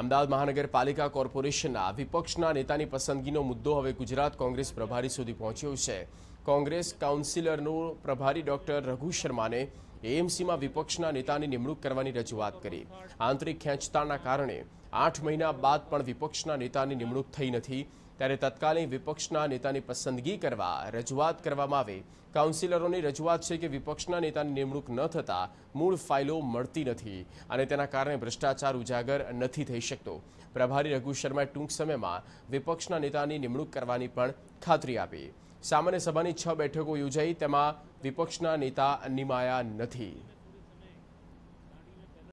અમદાવાદ મહાનગરપાલિકા કોર્પોરેશનના વિપક્ષના નેતાની પસંદગીનો મુદ્દો હવે ગુજરાત કોંગ્રેસ પ્રભારી સુધી પહોંચ્યો છે કોંગ્રેસ કાઉન્સિલરનું પ્રભારી ડોક્ટર રઘુ શર્માને એએમસીમાં વિપક્ષના નેતાની નિમણૂક કરવાની રજૂઆત કરી આંતરિક ખેંચતાના કારણે આઠ મહિના બાદ પણ વિપક્ષના નેતાની નિમણૂક થઈ નથી ત્યારે તત્કાલીન વિપક્ષના નેતાની પસંદગી કરવા રજૂઆત કરવામાં આવે કાઉન્સિલરોની રજૂઆત છે કે વિપક્ષના નેતાની નિમણૂક ન થતાં મૂળ ફાઇલો મળતી નથી અને તેના કારણે ભ્રષ્ટાચાર ઉજાગર નથી થઈ શકતો પ્રભારી રઘુ શર્માએ ટૂંક સમયમાં વિપક્ષના નેતાની નિમણૂક કરવાની પણ ખાતરી આપી સામાન્ય સભાની છ બેઠકો યોજાઈ તેમાં વિપક્ષના નેતા નિમાયા નથી